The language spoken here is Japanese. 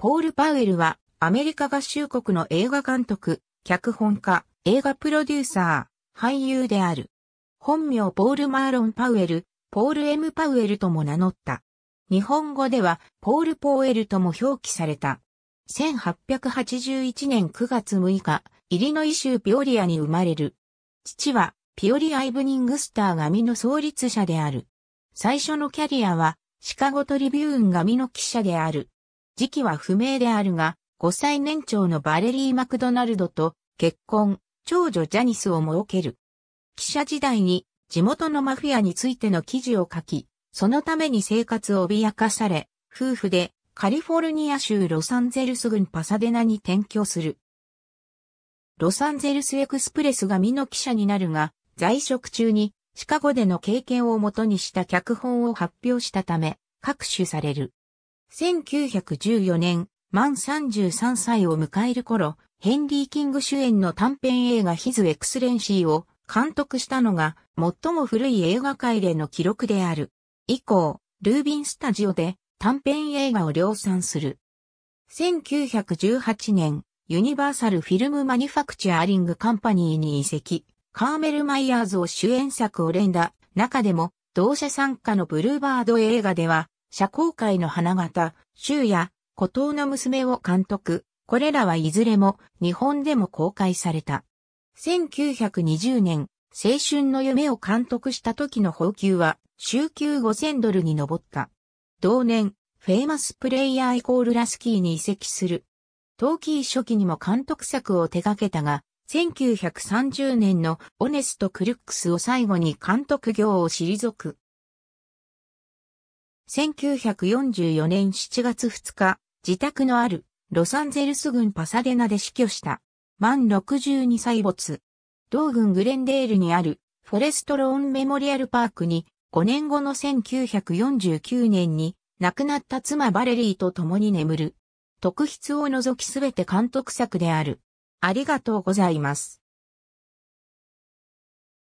ポール・パウエルは、アメリカ合衆国の映画監督、脚本家、映画プロデューサー、俳優である。本名ポール・マーロン・パウエル、ポール・ M・ パウエルとも名乗った。日本語では、ポール・ポーエルとも表記された。1881年9月6日、イリノイ州ピオリアに生まれる。父は、ピオリアイブニングスター神の創立者である。最初のキャリアは、シカゴトリビューン神の記者である。時期は不明であるが、5歳年長のバレリー・マクドナルドと結婚、長女ジャニスを設ける。記者時代に地元のマフィアについての記事を書き、そのために生活を脅かされ、夫婦でカリフォルニア州ロサンゼルス郡パサデナに転居する。ロサンゼルスエクスプレスが美の記者になるが、在職中にシカゴでの経験をもとにした脚本を発表したため、各種される。1914年、満33歳を迎える頃、ヘンリー・キング主演の短編映画ヒズ・エクスレンシーを監督したのが最も古い映画界での記録である。以降、ルービンスタジオで短編映画を量産する。1918年、ユニバーサル・フィルム・マニファクチャーリング・カンパニーに移籍、カーメル・マイヤーズを主演作を連打、中でも、同社参加のブルーバード映画では、社交界の花形、州や孤島の娘を監督、これらはいずれも日本でも公開された。1920年、青春の夢を監督した時の報給は、週給5000ドルに上った。同年、フェイマスプレイヤーイコールラスキーに移籍する。キー初期にも監督作を手掛けたが、1930年のオネスト・クルックスを最後に監督業を退く。1944年7月2日、自宅のあるロサンゼルス郡パサデナで死去した。満62歳没。同郡グレンデールにあるフォレストローンメモリアルパークに5年後の1949年に亡くなった妻バレリーと共に眠る。特筆を除きすべて監督作である。ありがとうございます。